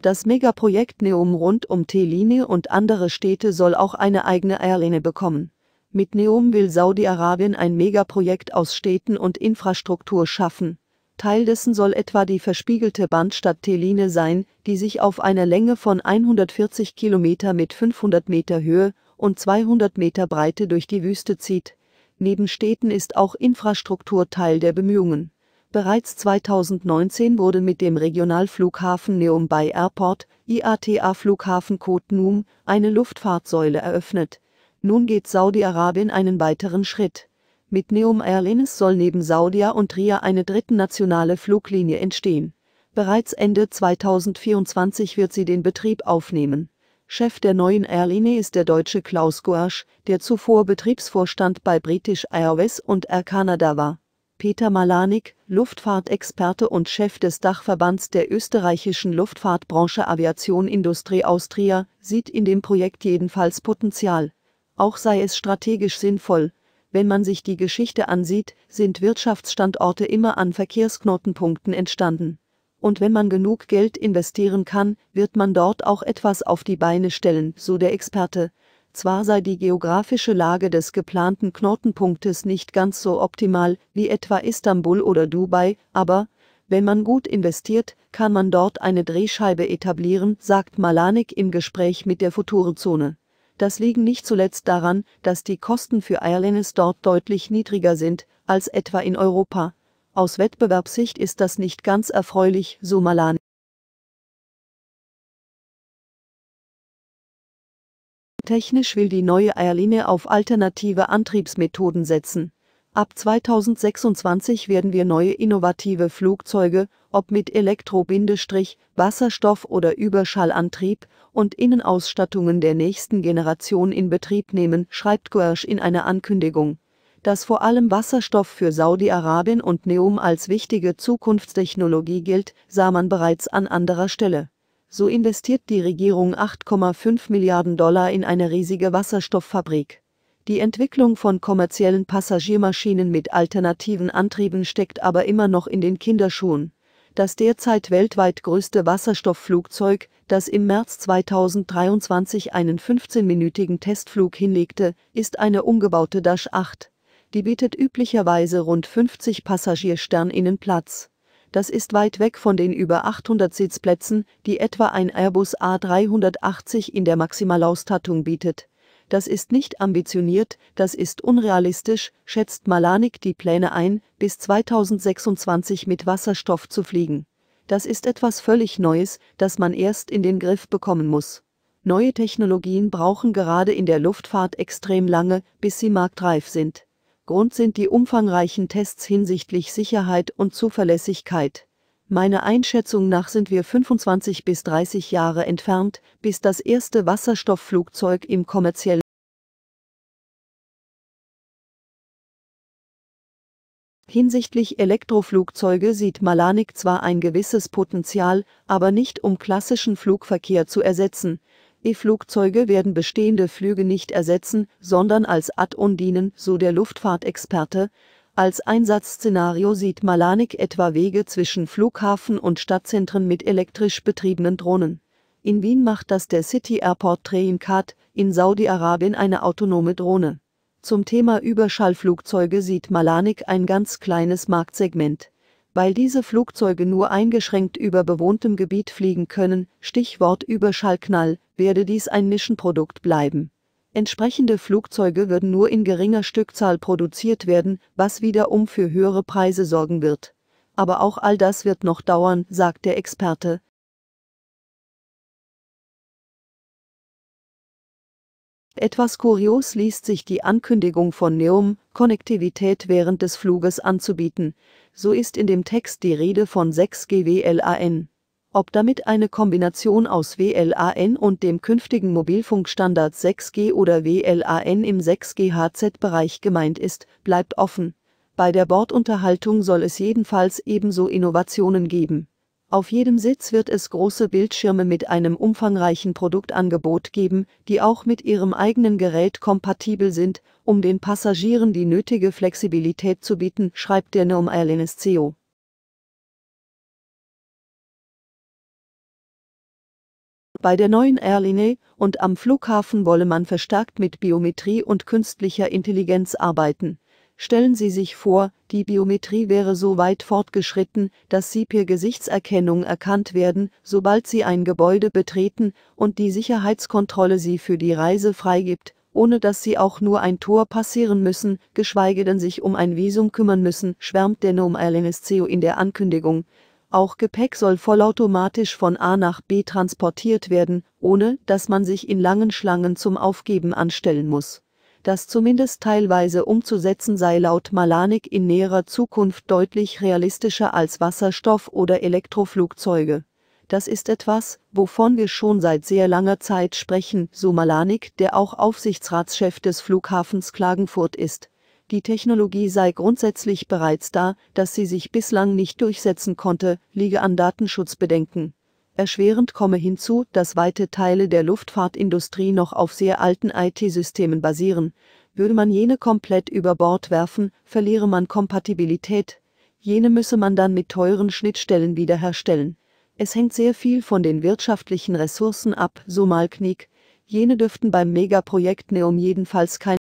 Das Megaprojekt Neom rund um Teline und andere Städte soll auch eine eigene Airline bekommen. Mit Neom will Saudi-Arabien ein Megaprojekt aus Städten und Infrastruktur schaffen. Teil dessen soll etwa die verspiegelte Bandstadt Teline sein, die sich auf einer Länge von 140 Kilometer mit 500 Meter Höhe und 200 Meter Breite durch die Wüste zieht. Neben Städten ist auch Infrastruktur Teil der Bemühungen. Bereits 2019 wurde mit dem Regionalflughafen Neum bei Airport, IATA Flughafen Koh Noom, eine Luftfahrtsäule eröffnet. Nun geht Saudi-Arabien einen weiteren Schritt. Mit Neum Airlines soll neben Saudia und Ria eine dritte nationale Fluglinie entstehen. Bereits Ende 2024 wird sie den Betrieb aufnehmen. Chef der neuen Airline ist der Deutsche Klaus Guasch, der zuvor Betriebsvorstand bei British Airways und Air Canada war. Peter Malanik, Luftfahrtexperte und Chef des Dachverbands der österreichischen Luftfahrtbranche Aviation Industrie Austria, sieht in dem Projekt jedenfalls Potenzial. Auch sei es strategisch sinnvoll. Wenn man sich die Geschichte ansieht, sind Wirtschaftsstandorte immer an Verkehrsknotenpunkten entstanden. Und wenn man genug Geld investieren kann, wird man dort auch etwas auf die Beine stellen, so der Experte. Zwar sei die geografische Lage des geplanten Knotenpunktes nicht ganz so optimal wie etwa Istanbul oder Dubai, aber, wenn man gut investiert, kann man dort eine Drehscheibe etablieren, sagt Malanik im Gespräch mit der Futurezone. Das liegen nicht zuletzt daran, dass die Kosten für Airlines dort deutlich niedriger sind als etwa in Europa. Aus Wettbewerbssicht ist das nicht ganz erfreulich, so Malanik. Technisch will die neue Airline auf alternative Antriebsmethoden setzen. Ab 2026 werden wir neue innovative Flugzeuge, ob mit Elektro-Wasserstoff- oder Überschallantrieb, und Innenausstattungen der nächsten Generation in Betrieb nehmen, schreibt Guersch in einer Ankündigung. Dass vor allem Wasserstoff für Saudi-Arabien und Neum als wichtige Zukunftstechnologie gilt, sah man bereits an anderer Stelle. So investiert die Regierung 8,5 Milliarden Dollar in eine riesige Wasserstofffabrik. Die Entwicklung von kommerziellen Passagiermaschinen mit alternativen Antrieben steckt aber immer noch in den Kinderschuhen. Das derzeit weltweit größte Wasserstoffflugzeug, das im März 2023 einen 15-minütigen Testflug hinlegte, ist eine umgebaute Dash 8. Die bietet üblicherweise rund 50 PassagiersternInnen Platz das ist weit weg von den über 800 Sitzplätzen, die etwa ein Airbus A380 in der Maximalausstattung bietet. Das ist nicht ambitioniert, das ist unrealistisch, schätzt Malanik die Pläne ein, bis 2026 mit Wasserstoff zu fliegen. Das ist etwas völlig Neues, das man erst in den Griff bekommen muss. Neue Technologien brauchen gerade in der Luftfahrt extrem lange, bis sie marktreif sind. Grund sind die umfangreichen Tests hinsichtlich Sicherheit und Zuverlässigkeit. Meiner Einschätzung nach sind wir 25 bis 30 Jahre entfernt, bis das erste Wasserstoffflugzeug im kommerziellen Hinsichtlich Elektroflugzeuge sieht Malanik zwar ein gewisses Potenzial, aber nicht um klassischen Flugverkehr zu ersetzen, E-Flugzeuge werden bestehende Flüge nicht ersetzen, sondern als Add-on dienen, so der Luftfahrtexperte. Als Einsatzszenario sieht Malanik etwa Wege zwischen Flughafen und Stadtzentren mit elektrisch betriebenen Drohnen. In Wien macht das der City Airport Traincard, in Saudi-Arabien eine autonome Drohne. Zum Thema Überschallflugzeuge sieht Malanik ein ganz kleines Marktsegment. Weil diese Flugzeuge nur eingeschränkt über bewohntem Gebiet fliegen können, Stichwort Überschallknall, werde dies ein Nischenprodukt bleiben. Entsprechende Flugzeuge würden nur in geringer Stückzahl produziert werden, was wiederum für höhere Preise sorgen wird. Aber auch all das wird noch dauern, sagt der Experte, Etwas kurios liest sich die Ankündigung von Neum, Konnektivität während des Fluges anzubieten. So ist in dem Text die Rede von 6G WLAN. Ob damit eine Kombination aus WLAN und dem künftigen Mobilfunkstandard 6G oder WLAN im 6GHz-Bereich gemeint ist, bleibt offen. Bei der Bordunterhaltung soll es jedenfalls ebenso Innovationen geben. Auf jedem Sitz wird es große Bildschirme mit einem umfangreichen Produktangebot geben, die auch mit ihrem eigenen Gerät kompatibel sind, um den Passagieren die nötige Flexibilität zu bieten, schreibt der Norm Airlines CEO. Bei der neuen Airline und am Flughafen wolle man verstärkt mit Biometrie und künstlicher Intelligenz arbeiten, Stellen Sie sich vor, die Biometrie wäre so weit fortgeschritten, dass Sie per Gesichtserkennung erkannt werden, sobald Sie ein Gebäude betreten und die Sicherheitskontrolle Sie für die Reise freigibt, ohne dass Sie auch nur ein Tor passieren müssen, geschweige denn sich um ein Visum kümmern müssen, schwärmt der Nom Erlenesceo in der Ankündigung. Auch Gepäck soll vollautomatisch von A nach B transportiert werden, ohne dass man sich in langen Schlangen zum Aufgeben anstellen muss das zumindest teilweise umzusetzen sei laut Malanik in näherer Zukunft deutlich realistischer als Wasserstoff- oder Elektroflugzeuge. Das ist etwas, wovon wir schon seit sehr langer Zeit sprechen, so Malanik, der auch Aufsichtsratschef des Flughafens Klagenfurt ist. Die Technologie sei grundsätzlich bereits da, dass sie sich bislang nicht durchsetzen konnte, liege an Datenschutzbedenken. Erschwerend komme hinzu, dass weite Teile der Luftfahrtindustrie noch auf sehr alten IT-Systemen basieren. Würde man jene komplett über Bord werfen, verliere man Kompatibilität. Jene müsse man dann mit teuren Schnittstellen wiederherstellen. Es hängt sehr viel von den wirtschaftlichen Ressourcen ab, so Malknick. Jene dürften beim Megaprojekt Neum jedenfalls kein